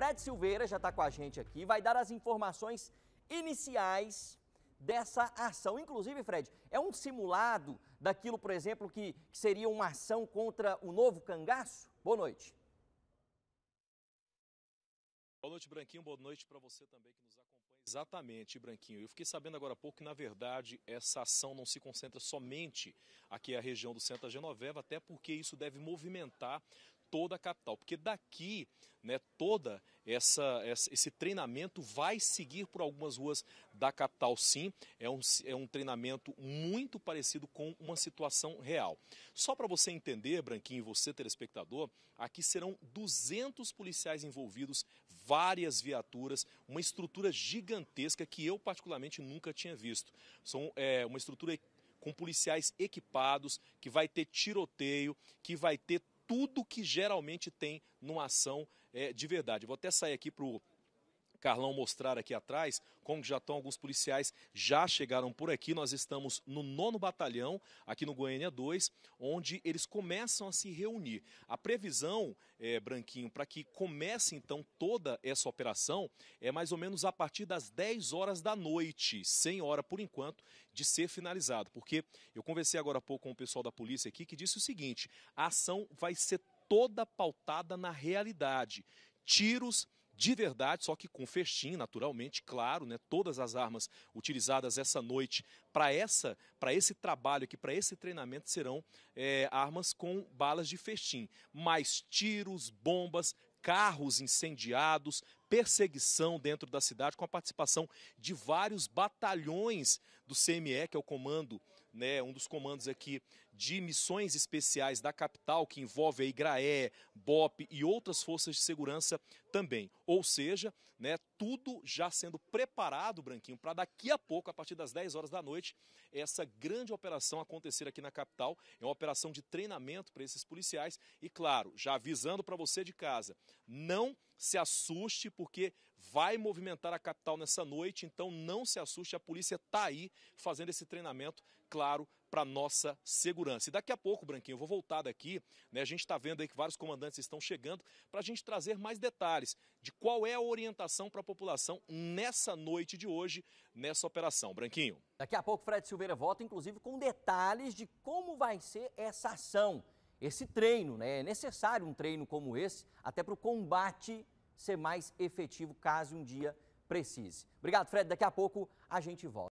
Fred Silveira já está com a gente aqui, vai dar as informações iniciais dessa ação. Inclusive, Fred, é um simulado daquilo, por exemplo, que, que seria uma ação contra o novo cangaço? Boa noite. Boa noite, Branquinho. Boa noite para você também que nos acompanha. Exatamente, Branquinho. Eu fiquei sabendo agora há pouco que, na verdade, essa ação não se concentra somente aqui na região do Santa Genoveva, até porque isso deve movimentar toda a capital, porque daqui, né, toda essa, essa, esse treinamento vai seguir por algumas ruas da capital, sim. É um, é um treinamento muito parecido com uma situação real. Só para você entender, Branquinho, você telespectador, aqui serão 200 policiais envolvidos, várias viaturas, uma estrutura gigantesca que eu particularmente nunca tinha visto. São é, uma estrutura com policiais equipados, que vai ter tiroteio, que vai ter tudo que geralmente tem numa ação é, de verdade. Vou até sair aqui para o Carlão mostrar aqui atrás, como já estão alguns policiais já chegaram por aqui. Nós estamos no nono batalhão, aqui no Goiânia 2, onde eles começam a se reunir. A previsão, é, Branquinho, para que comece então toda essa operação é mais ou menos a partir das 10 horas da noite, sem hora por enquanto de ser finalizado. Porque eu conversei agora há pouco com o pessoal da polícia aqui que disse o seguinte: a ação vai ser toda pautada na realidade. Tiros de verdade, só que com festim, naturalmente, claro, né? Todas as armas utilizadas essa noite para essa, para esse trabalho aqui, para esse treinamento serão é, armas com balas de festim, mais tiros, bombas, carros incendiados, perseguição dentro da cidade, com a participação de vários batalhões do CME, que é o comando, né, um dos comandos aqui de missões especiais da capital, que envolve a Igrae, BOP e outras forças de segurança também. Ou seja, né, tudo já sendo preparado, Branquinho, para daqui a pouco, a partir das 10 horas da noite, essa grande operação acontecer aqui na capital. É uma operação de treinamento para esses policiais e, claro, já avisando para você de casa, não se assuste, porque vai movimentar a capital nessa noite, então não se assuste, a polícia está aí fazendo esse treinamento, claro, para nossa segurança. E daqui a pouco, Branquinho, eu vou voltar daqui, né, a gente está vendo aí que vários comandantes estão chegando, para a gente trazer mais detalhes de qual é a orientação para a população nessa noite de hoje, nessa operação. Branquinho. Daqui a pouco, Fred Silveira volta, inclusive, com detalhes de como vai ser essa ação esse treino, né? É necessário um treino como esse, até para o combate ser mais efetivo caso um dia precise. Obrigado, Fred. Daqui a pouco a gente volta.